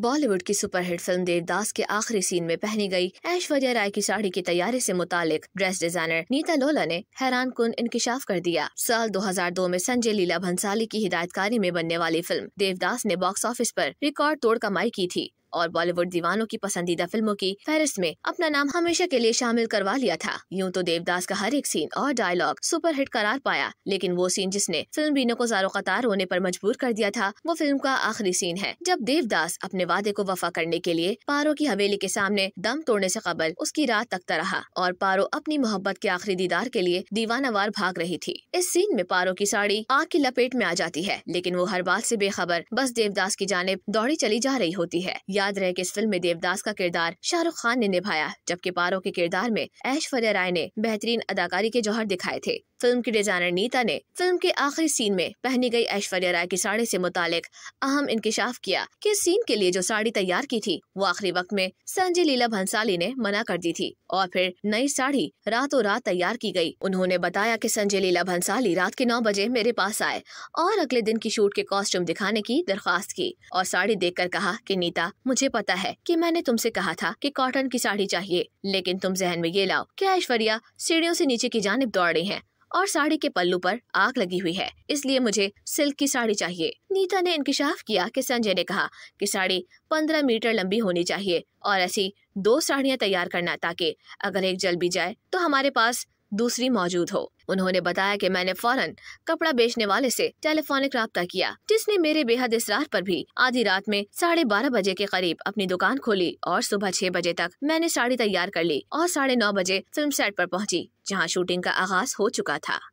बॉलीवुड की superhit film Devdas के आखिरी सीन में पहनी गई ऐश्वर्या राय की साड़ी की तैयारी से मुतालिक ड्रेस डिजाइनर नीता लोला ने हैरान कन इंकशाफ कर दिया साल 2002 में संजय लीला भंसाली की हिदायतकारी में बनने वाली फिल्म देवदास ने बॉक्स ऑफिस पर रिकॉर्ड तोड़ कमाई की थी और बॉलीवुड दीवानों की पसंदीदा फिल्मों की फहरिस्त में अपना नाम हमेशा के लिए शामिल करवा लिया था यूँ तो देवदास का हर एक सीन और डायलॉग सुपरहिट करार पाया लेकिन वो सीन जिसने फिल्म बीनों को जारो कतार होने आरोप मजबूर कर दिया था वो फिल्म का आखिरी सीन है जब देवदास अपने वादे को वफा करने के लिए पारो की हवेली के सामने दम तोड़ने ऐसी कबल उसकी रात तकता रहा और पारो अपनी मोहब्बत के आखिरी दीदार के लिए दीवानावार भाग रही थी इस सीन में पारो की साड़ी आग की लपेट में आ जाती है लेकिन वो हर बात से बेखबर बस देवदास की जानब दौड़ी चली जा रही होती है याद रहे कि इस फिल्म में देवदास का किरदार शाहरुख खान ने निभाया जबकि पारो के किरदार में ऐश्वर्या राय ने बेहतरीन अदाकारी के जौहर दिखाए थे फिल्म की डिजाइनर नीता ने फिल्म के आखिरी सीन में पहनी गई ऐश्वर्या राय की साड़ी से मुतालिक अहम इंकशाफ किया कि सीन के लिए जो साड़ी तैयार की थी वो आखिरी वक्त में संजय लीला भंसाली ने मना कर दी थी और फिर नई साड़ी रातों रात तैयार की गयी उन्होंने बताया की संजय लीला भंसाली रात के नौ बजे मेरे पास आए और अगले दिन की शूट के कॉस्ट्यूम दिखाने की दरख्वास्त की और साड़ी देख कर कहा की नीता मुझे पता है की मैंने तुमसे कहा था की कॉटन की साड़ी चाहिए लेकिन तुम जहन में ये लाओ क्या ऐश्वर्या सीढ़ियों ऐसी नीचे की जानब दौड़ रही है और साड़ी के पल्लू पर आग लगी हुई है इसलिए मुझे सिल्क की साड़ी चाहिए नीता ने इंकशाफ किया कि संजय ने कहा कि साड़ी पंद्रह मीटर लंबी होनी चाहिए और ऐसी दो साड़ियाँ तैयार करना ताकि अगर एक जल भी जाए तो हमारे पास दूसरी मौजूद हो उन्होंने बताया कि मैंने फौरन कपड़ा बेचने वाले से टेलीफोनिक रबता किया जिसने मेरे बेहद इसरार पर भी आधी रात में साढ़े बारह बजे के करीब अपनी दुकान खोली और सुबह छह बजे तक मैंने साड़ी तैयार कर ली और साढ़े नौ बजे फिल्म सेट पर पहुंची जहां शूटिंग का आगाज हो चुका था